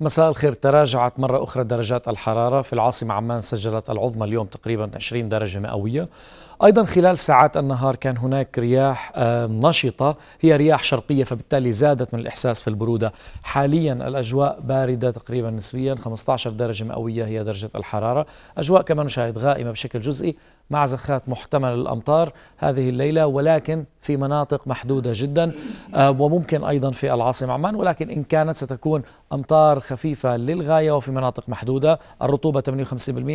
مساء الخير تراجعت مرة أخرى درجات الحرارة في العاصمة عمان سجلت العظمى اليوم تقريبا 20 درجة مئوية أيضا خلال ساعات النهار كان هناك رياح نشطة هي رياح شرقية فبالتالي زادت من الإحساس في البرودة حاليا الأجواء باردة تقريبا نسبيا 15 درجة مئوية هي درجة الحرارة أجواء كما نشاهد غائمة بشكل جزئي مع زخات محتمل الامطار هذه الليلة ولكن في مناطق محدودة جدا وممكن أيضا في العاصمة عمان ولكن إن كانت ستكون أمطار خفيفة للغاية وفي مناطق محدودة الرطوبة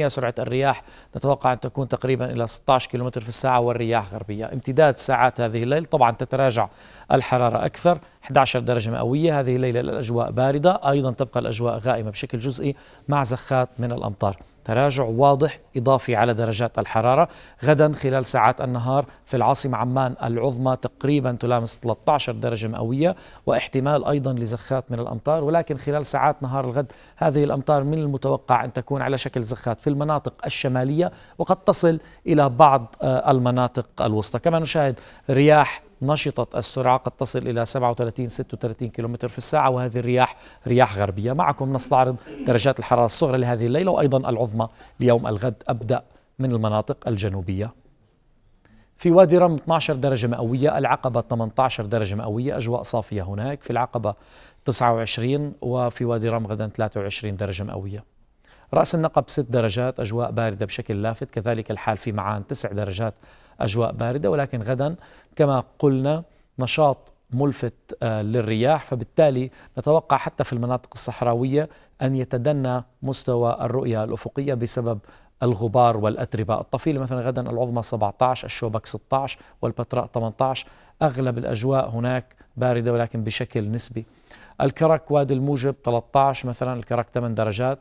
58% سرعة الرياح نتوقع أن تكون تقريبا إلى 16 كم متر في الساعة والرياح غربية امتداد ساعات هذه الليل طبعا تتراجع الحرارة أكثر 11 درجة مئوية هذه الليلة الأجواء باردة أيضا تبقى الأجواء غائمة بشكل جزئي مع زخات من الأمطار تراجع واضح إضافي على درجات الحرارة غدا خلال ساعات النهار في العاصمة عمان العظمى تقريبا تلامس 13 درجة مئوية واحتمال أيضا لزخات من الأمطار ولكن خلال ساعات نهار الغد هذه الأمطار من المتوقع أن تكون على شكل زخات في المناطق الشمالية وقد تصل إلى بعض آه، المناطق الوسطى كما نشاهد رياح نشطت السرعة قد تصل إلى 37-36 كم في الساعة وهذه الرياح رياح غربية معكم نستعرض درجات الحرارة الصغرى لهذه الليلة وأيضا العظمى ليوم الغد أبدأ من المناطق الجنوبية في وادي رم 12 درجة مئوية العقبة 18 درجة مئوية أجواء صافية هناك في العقبة 29 وفي وادي رم غدا 23 درجة مئوية رأس النقب 6 درجات أجواء باردة بشكل لافت كذلك الحال في معان 9 درجات أجواء باردة ولكن غدا كما قلنا نشاط ملفت آه، للرياح فبالتالي نتوقع حتى في المناطق الصحراوية أن يتدنى مستوى الرؤية الأفقية بسبب الغبار والأتربة الطفيلة مثلا غدا العظمى 17 الشوبك 16 والبتراء 18 أغلب الأجواء هناك باردة ولكن بشكل نسبي الكرك وادي الموجب 13 مثلا الكرك 8 درجات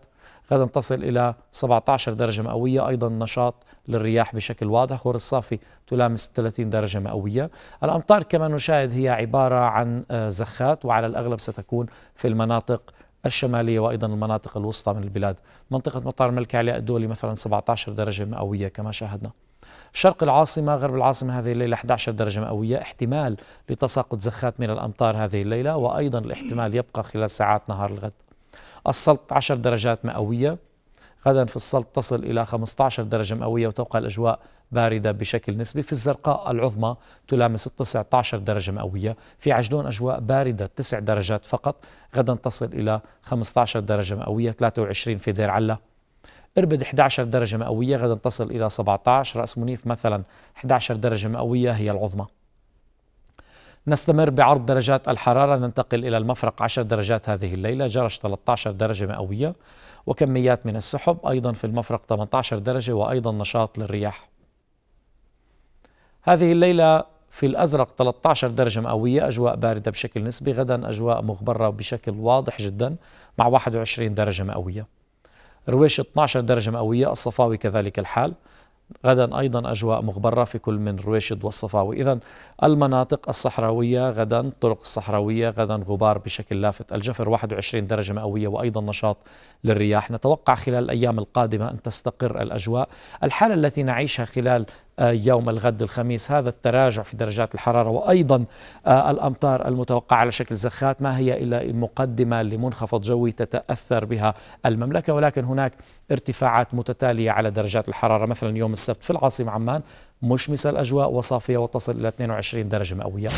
غدا تصل إلى 17 درجة مئوية أيضا نشاط للرياح بشكل واضح غور الصافي تلامس 30 درجة مئوية الأمطار كما نشاهد هي عبارة عن آه، زخات وعلى الأغلب ستكون في المناطق الشمالية وأيضا المناطق الوسطى من البلاد منطقة مطار الملك علي الدولي مثلا 17 درجة مئوية كما شاهدنا شرق العاصمة غرب العاصمة هذه الليلة 11 درجة مئوية احتمال لتساقط زخات من الأمطار هذه الليلة وأيضا الاحتمال يبقى خلال ساعات نهار الغد السلط 10 درجات مئوية غدا في السلط تصل إلى 15 درجة مئوية وتبقى الأجواء باردة بشكل نسبي في الزرقاء العظمى تلامس ال 19 درجة مئوية في عجلون أجواء باردة 9 درجات فقط غدا تصل إلى 15 درجة مئوية 23 في دير علّة اربد 11 درجة مئوية غدا تصل إلى 17 رأس منيف مثلا 11 درجة مئوية هي العظمى نستمر بعرض درجات الحرارة ننتقل إلى المفرق 10 درجات هذه الليلة جرش 13 درجة مئوية وكميات من السحب أيضا في المفرق 18 درجة وأيضا نشاط للرياح هذه الليلة في الأزرق 13 درجة مئوية أجواء باردة بشكل نسبي غدا أجواء مغبرة بشكل واضح جدا مع 21 درجة مئوية رويش 12 درجة مئوية الصفاوي كذلك الحال غدا أيضا أجواء مغبرة في كل من رويشد والصفاوي إذا المناطق الصحراوية غدا الطرق الصحراوية غدا غبار بشكل لافت الجفر 21 درجة مئوية وأيضا نشاط للرياح نتوقع خلال الأيام القادمة أن تستقر الأجواء الحالة التي نعيشها خلال يوم الغد الخميس هذا التراجع في درجات الحرارة وأيضا آه، الأمطار المتوقعة على شكل زخات ما هي إلا مقدمة لمنخفض جوي تتأثر بها المملكة ولكن هناك ارتفاعات متتالية على درجات الحرارة مثلا يوم السبت في العاصمة عمان مشمسة الأجواء وصافية وتصل إلى 22 درجة مئوية